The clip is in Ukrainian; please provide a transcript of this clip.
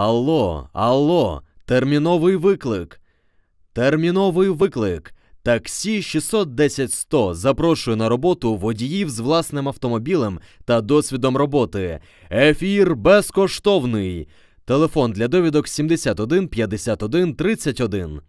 Алло, алло, терміновий виклик. Терміновий виклик. Таксі 610-100 запрошує на роботу водіїв з власним автомобілем та досвідом роботи. Ефір безкоштовний. Телефон для довідок 71 51 31.